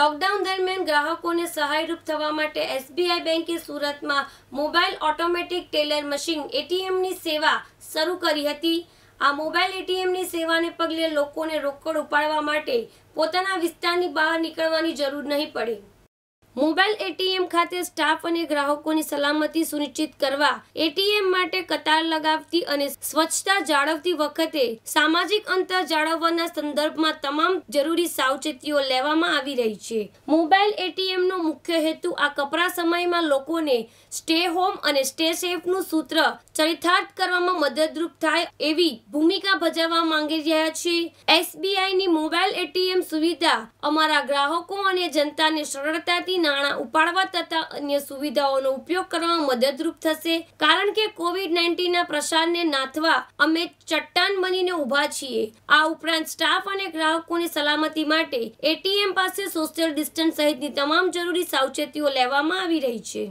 lockdown દરમિયાન ગ્રાહકોને સહાયરૂપ થવા માટે એસબીઆઈ બેંકે સુરતમાં મોબાઈલ ઓટોમેટિક ટેલર મશીન એટીએમની સેવા શરૂ કરી હતી આ મોબાઈલ એટીએમની સેવાને પગલે લોકોને રોકડ ઉપાડવા માટે પોતાના વિસ્તારની બહાર નીકળવાની જરૂર નહીં પડે મોબાઈલ એટીએમ ખાતે સ્ટાફ અને ગ્રાહકોની સલામતી સુનિશ્ચિત કરવા એટીએમ માટે કતાર લગાવતી અને સ્વચ્છતા જાળવતી વખતે સામાજિક અંતર જાળવવાના સંદર્ભમાં તમામ જરૂરી સાવચેતીઓ લેવામાં આવી રહી છે મોબાઈલ એટીએમનો મુખ્ય હેતુ આ કપરા સમયમાં લોકોને સ્ટે હોમ અને સ્ટે સેફનું સૂત્ર ચરિતાર્થ કરવામાં મદદરૂપ થાય એવી ભૂમિકા ભજવવા માંગી રહ્યા છે એસબીઆઈની મોબાઈલ એટીએમ સુવિધા અમારા ગ્રાહકો અને જનતાને સરળતાથી નાણાં ઉપાડવા તથા અન્ય સુવિધાઓનો ઉપયોગ કરવામાં મદદરૂપ થશે કારણ કે કોવિડ નાઇન્ટીનના પ્રસારને નાથવા અમે ચટ્ટાન બનીને ઊભા છીએ આ ઉપરાંત સ્ટાફ અને ગ્રાહકોની સલામતી માટે એટીએમ પાસે સોશિયલ ડિસ્ટન્સ સહિતની તમામ જરૂરી સાવચેતીઓ લેવામાં આવી રહી છે